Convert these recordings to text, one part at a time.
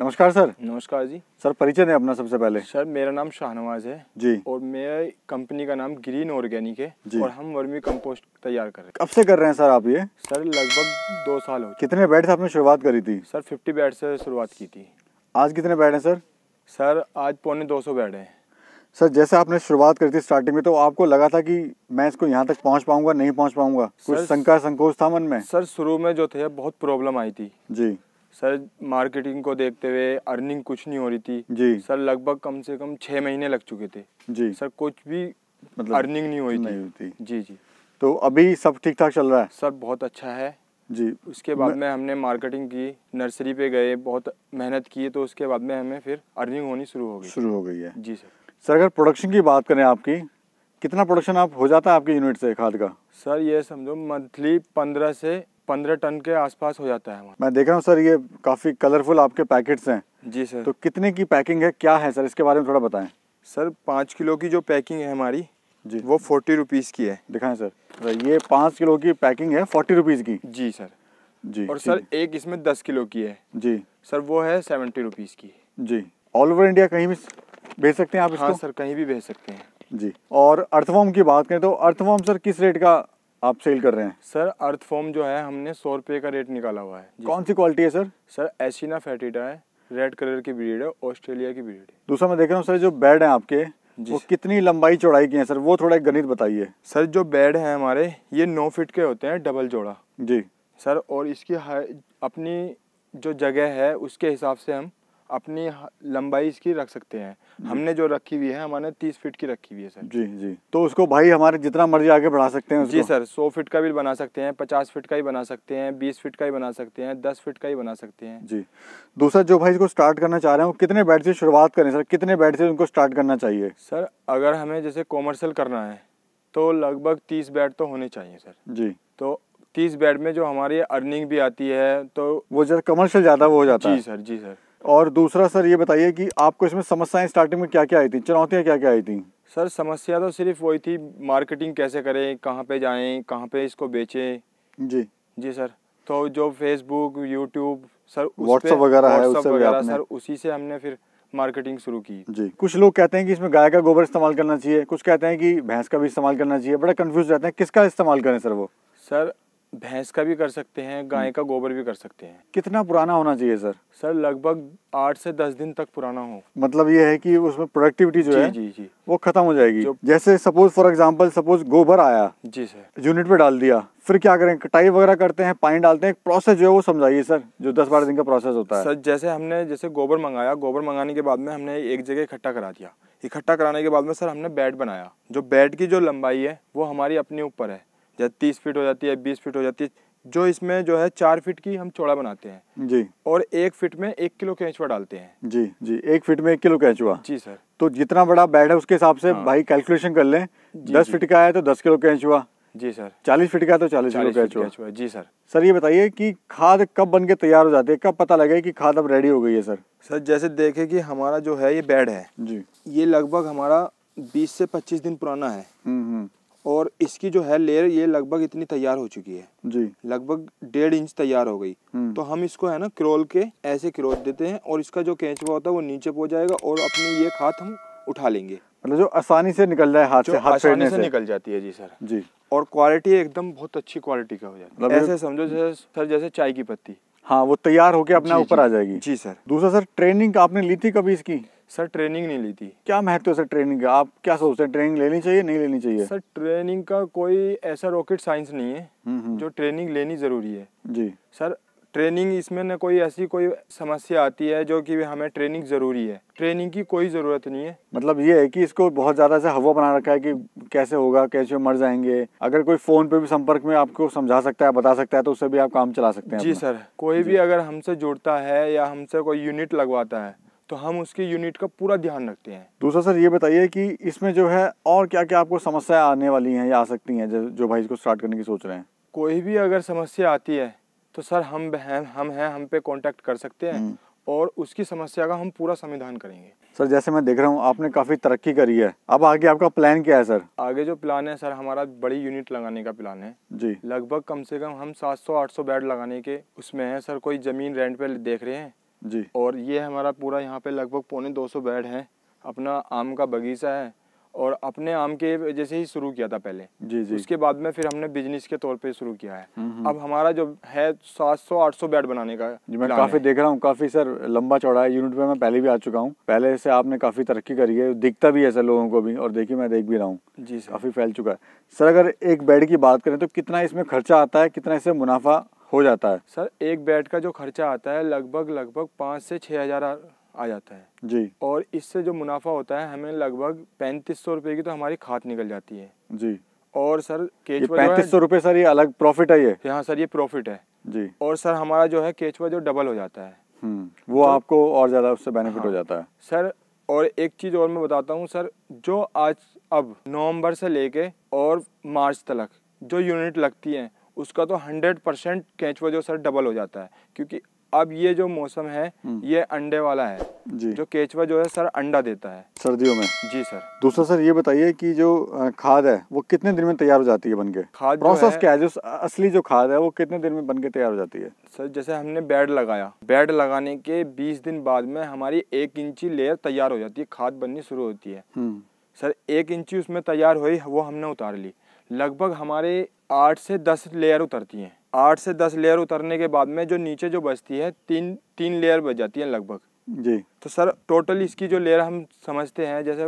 नमस्कार सर नमस्कार जी सर परिचय दें अपना सबसे पहले सर मेरा नाम शाहनवाज है जी और मेरा कंपनी का नाम ग्रीन ऑर्गेनिक है जी और हम वर्मी कंपोस्ट तैयार कर रहे हैं कब से कर रहे हैं सर आप ये सर लगभग दो साल हो कितने बेड से आपने शुरुआत करी थी सर फिफ्टी बेड से शुरुआत की थी आज कितने बेड हैं सर सर आज पौने दो सौ बेड हैं सर जैसे आपने शुरुआत करी थी स्टार्टिंग में तो आपको लगा था कि मैं इसको यहाँ तक पहुँच पाऊंगा नहीं पहुँच पाऊंगा कुछ शंका संकोच था मन में सर शुरू में जो थे बहुत प्रॉब्लम आई थी जी सर मार्केटिंग को देखते हुए अर्निंग कुछ नहीं हो रही थी जी सर लगभग कम से कम छह महीने लग चुके थे जी सर कुछ भी मतलब अर्निंग नहीं हुई नहीं थी जी जी तो अभी सब ठीक ठाक चल रहा है सर बहुत अच्छा है जी उसके बाद में हमने मार्केटिंग की नर्सरी पे गए बहुत मेहनत की तो उसके बाद में हमें फिर अर्निंग होनी शुरू हो गई शुरू हो गई है जी सर सर अगर प्रोडक्शन की बात करें आपकी कितना प्रोडक्शन आप हो जाता है आपके यूनिट से खाद का सर ये समझो मंथली पंद्रह से पंद्रह टन के आसपास हो जाता है मैं देख रहा हूँ सर ये काफ़ी कलरफुल आपके पैकेट्स हैं जी सर तो कितने की पैकिंग है क्या है सर इसके बारे में थोड़ा बताएं सर पाँच किलो की जो पैकिंग है हमारी जी वो फोर्टी रुपीज़ की है दिखाएं सर तो ये पाँच किलो की पैकिंग है फोर्टी रुपीज़ की जी सर जी और सर एक इसमें दस किलो की है जी सर वो है सेवेंटी रुपीज़ की जी ऑल ओवर इंडिया कहीं भी भेज सकते हैं आप हाँ सर कहीं भी भेज सकते हैं जी और अर्थवॉर्म की बात करें तो अर्थवॉर्म सर किस रेट का आप सेल कर रहे हैं सर अर्थ फॉर्म जो है हमने सौ रुपये का रेट निकाला हुआ है कौन सी क्वालिटी है सर सर एसिना फैटिडा है रेड कलर की ब्रीड है ऑस्ट्रेलिया की ब्रीड है दूसरा मैं देख रहा हूँ सर जो बेड है आपके वो कितनी लंबाई चौड़ाई की है सर वो थोड़ा गणित बताइए सर जो बेड है हमारे ये नौ फिट के होते हैं डबल जोड़ा जी सर और इसकी अपनी जो जगह है उसके हिसाब से हम अपनी लंबाई इसकी रख सकते हैं हमने जो रखी हुई है हमारे तीस फीट की रखी हुई है सर जी जी तो उसको भाई हमारे जितना मर्जी आगे बढ़ा सकते हैं उसको? जी सर सौ फीट का भी बना सकते हैं पचास फीट का ही बना सकते हैं बीस फीट का ही बना सकते हैं दस फीट का ही बना सकते हैं जी दूसरा जो भाई इसको स्टार्ट करना चाह रहे हैं वो कितने बेड से शुरुआत करें सर कितने बेड से उनको स्टार्ट करना चाहिए सर अगर हमें जैसे कॉमर्शियल करना है तो लगभग तीस बेड तो होने चाहिए सर जी तो तीस बेड में जो हमारी अर्निंग भी आती है तो वो जरा कमर्शियल ज़्यादा वो हो जाता है जी सर जी सर और दूसरा सर ये बताइए कि आपको इसमें समस्याएं स्टार्टिंग में क्या क्या आई थी चुनौतियाँ क्या क्या आई थी सर समस्या तो सिर्फ वही थी मार्केटिंग कैसे करें कहाँ पे जाएं कहाँ पे इसको बेचें जी जी सर तो जो फेसबुक यूट्यूब सर व्हाट्सएप वगैरह है उससे आपने। सर उसी से हमने फिर मार्केटिंग शुरू की जी कुछ लोग कहते हैं कि इसमें गाय का गोबर इस्तेमाल करना चाहिए कुछ कहते हैं कि भैंस का भी इस्तेमाल करना चाहिए बड़ा कंफ्यूज रहते हैं किसका इस्तेमाल करें सर वो सर भैंस का भी कर सकते हैं गाय हम्म। का गोबर भी कर सकते हैं कितना पुराना होना चाहिए सर सर लगभग आठ से दस दिन तक पुराना हो मतलब ये है कि उसमें प्रोडक्टिविटी जो जी, है जी जी वो खत्म हो जाएगी जैसे सपोज फॉर एग्जांपल सपोज गोबर आया जी सर यूनिट पे डाल दिया फिर क्या करें कटाई वगैरह करते हैं पानी डालते हैं प्रोसेस जो है वो समझाइए सर जो दस बारह दिन का प्रोसेस होता है सर जैसे हमने जैसे गोबर मंगाया गोबर मंगाने के बाद में हमने एक जगह इकट्ठा करा दिया इकट्ठा कराने के बाद में सर हमने बेड बनाया जो बेड की जो लंबाई है वो हमारी अपने ऊपर है या तीस फीट हो जाती है बीस फीट हो जाती है जो इसमें जो है चार फीट की हम चौड़ा बनाते हैं जी और एक फीट में एक किलो कैंचुआ डालते हैं जी जी एक फीट में एक किलो कैंचुआ जी सर तो जितना बड़ा बेड है उसके हिसाब से हाँ। भाई कैलकुलेशन कर लें दस फीट का है तो दस किलो कैंचुआ जी सर चालीस फीट का तो चालीस किलो कैचुआ जी सर सर ये बताइए की खाद कब बन के तैयार हो जाती है कब पता लगे की खाद अब रेडी हो गई है सर सर जैसे देखे की हमारा जो है ये बेड है जी ये लगभग हमारा बीस से पच्चीस दिन पुराना है हम्म, हम्म। और इसकी जो है लेयर ये लगभग इतनी तैयार हो चुकी है जी लगभग डेढ़ इंच तैयार हो गई हम्म। तो हम इसको है ना क्रोल के ऐसे क्रोल देते हैं और इसका जो केंचवा होता है वो नीचे पहुंच जाएगा और अपनी ये खाद हम उठा लेंगे मतलब जो आसानी से निकल जाए हाथ से हाथ से, से निकल जाती है जी सर जी और क्वालिटी एकदम बहुत अच्छी क्वालिटी का हो जाता है मतलब ऐसे समझो जैसे सर जैसे चाय की पत्ती हाँ वो तैयार होकर अपने ऊपर आ जाएगी जी सर दूसरा सर ट्रेनिंग आपने ली थी कभी इसकी सर ट्रेनिंग नहीं ली थी क्या महत्व है सर ट्रेनिंग का आप क्या सोचते हैं ट्रेनिंग लेनी चाहिए नहीं लेनी चाहिए सर ट्रेनिंग का कोई ऐसा रॉकेट साइंस नहीं है हम्म, हम्म। जो ट्रेनिंग लेनी जरूरी है जी सर ट्रेनिंग इसमें न कोई ऐसी कोई समस्या आती है जो कि हमें ट्रेनिंग ज़रूरी है ट्रेनिंग की कोई ज़रूरत नहीं है मतलब ये है कि इसको बहुत ज़्यादा से हवा बना रखा है कि कैसे होगा कैसे मर जाएंगे अगर कोई फ़ोन पे भी संपर्क में आपको समझा सकता है बता सकता है तो उससे भी आप काम चला सकते हैं जी सर कोई भी अगर हमसे जुड़ता है या हमसे कोई यूनिट लगवाता है तो हम उसकी यूनिट का पूरा ध्यान रखते हैं दूसरा सर ये बताइए कि इसमें जो है और क्या क्या आपको समस्या आने वाली हैं या आ सकती हैं जो भाई इसको स्टार्ट करने की सोच रहे हैं कोई भी अगर समस्या आती है तो सर हम हैं हम हैं हम पे कांटेक्ट कर सकते हैं हम्म। और उसकी समस्या का हम पूरा समाधान करेंगे सर जैसे मैं देख रहा हूँ आपने काफ़ी तरक्की करी है अब आगे आपका प्लान क्या है सर आगे जो प्लान है सर हमारा बड़ी यूनिट लगाने का प्लान है जी लगभग कम से कम हम 700-800 बेड लगाने के उसमें है सर कोई ज़मीन रेंट पे देख रहे हैं जी और ये हमारा पूरा यहाँ पे लगभग पौने दो बेड है अपना आम का बगीचा है और अपने आम के जैसे ही शुरू किया था पहले जी जी उसके बाद में फिर हमने बिजनेस के तौर पे शुरू किया है हम्म, हम्म। अब हमारा जो है 700 800 बेड बनाने का जी मैं काफी देख रहा हूँ काफी सर लंबा चौड़ा है यूनिट में मैं पहले भी आ चुका हूँ पहले से आपने काफी तरक्की करी है दिखता भी है सर लोगों को भी और देखिये मैं देख भी रहा हूँ जी सर काफी फैल चुका है सर अगर एक बेड की बात करें तो कितना इसमें खर्चा आता है कितना इसमें मुनाफा हो जाता है सर एक बेड का जो खर्चा आता है लगभग लगभग पाँच से छः हजार आ जाता है जी और इससे जो मुनाफा होता है हमें लगभग पैंतीस सौ रुपये की तो हमारी खाद निकल जाती है जी और सर केचवा पैंतीस सौ रुपये सर ये अलग प्रॉफिट है ये हाँ सर ये प्रॉफिट है जी और सर हमारा जो है केचवा जो डबल हो जाता है हम्म, वो तो, आपको और ज़्यादा उससे बेनिफिट हाँ, हो जाता है सर और एक चीज़ और मैं बताता हूँ सर जो आज अब नवंबर से लेके और मार्च तक जो यूनिट लगती है उसका तो हंड्रेड परसेंट कैचवा जो सर डबल हो जाता है क्योंकि अब ये जो मौसम है हम्म। ये अंडे वाला है जी जो केचवा जो है सर अंडा देता है सर्दियों में जी सर दूसरा सर ये बताइए कि जो खाद है वो कितने दिन में तैयार हो जाती है बनके खाद प्रोसेस क्या है जो असली जो खाद है वो कितने दिन में बन के तैयार हो जाती है सर जैसे हमने बेड लगाया बेड लगाने के बीस दिन बाद में हमारी एक इंची लेयर तैयार हो जाती है खाद बननी शुरू होती है हम्म। सर एक इंची उसमें तैयार हुई वो हमने उतार ली लगभग हमारे आठ से दस लेयर उतरती हैं आठ से दस लेयर उतरने के बाद में जो नीचे जो बचती है तीन तीन लेयर बच जाती है लगभग जी तो सर टोटल इसकी जो लेयर हम समझते हैं जैसे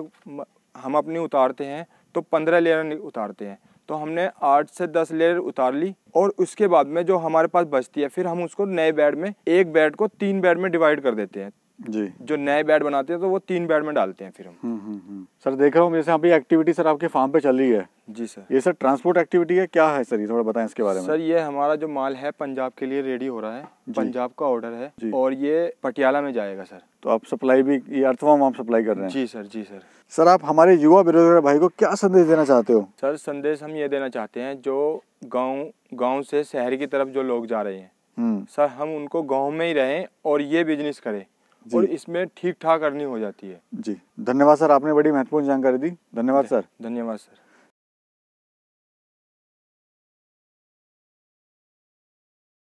हम अपनी उतारते हैं तो पंद्रह लेयर उतारते हैं तो हमने आठ से दस लेयर उतार ली और उसके बाद में जो हमारे पास बचती है फिर हम उसको नए बेड में एक बेड को तीन बेड में डिवाइड कर देते हैं जी जो नए बेड बनाते हैं तो वो तीन बेड में डालते हैं फिर हम हम्म, हम्म, हम्म। सर देख रहा हूँ जैसे अभी एक्टिविटी सर आपके फार्म पे चल रही है जी सर ये सर ट्रांसपोर्ट एक्टिविटी है क्या है सर ये थोड़ा बताएं इसके बारे में सर ये हमारा जो माल है पंजाब के लिए रेडी हो रहा है पंजाब का ऑर्डर है और ये पटियाला में जाएगा सर तो आप सप्लाई भी ये अर्थवाम आप सप्लाई कर रहे हैं जी सर जी सर सर आप हमारे युवा बेरोजगार भाई को क्या संदेश देना चाहते हो सर संदेश हम ये देना चाहते हैं जो गाँव गाँव से शहर की तरफ जो लोग जा रहे हैं सर हम उनको गाँव में ही रहें और ये बिजनेस करें और इसमें ठीक ठाक अर्निंग हो जाती है जी धन्यवाद सर आपने बड़ी महत्वपूर्ण जानकारी दी धन्यवाद सर धन्यवाद सर